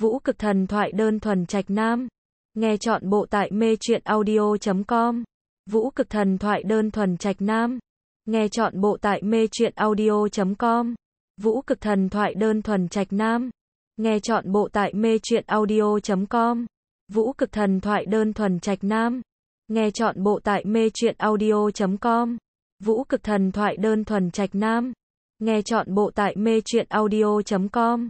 Vũ cực thần thoại đơn thuần trạch nam. Nghe chọn bộ tại mê truyện audio.com. Vũ cực thần thoại đơn thuần trạch nam. Nghe chọn bộ tại mê truyện audio.com. Vũ cực thần thoại đơn thuần trạch nam. Nghe chọn bộ tại mê truyện audio.com. Vũ cực thần thoại đơn thuần trạch nam. Nghe chọn bộ tại mê truyện audio.com. Vũ cực thần thoại đơn thuần trạch nam. Nghe chọn bộ tại mê truyện audio.com.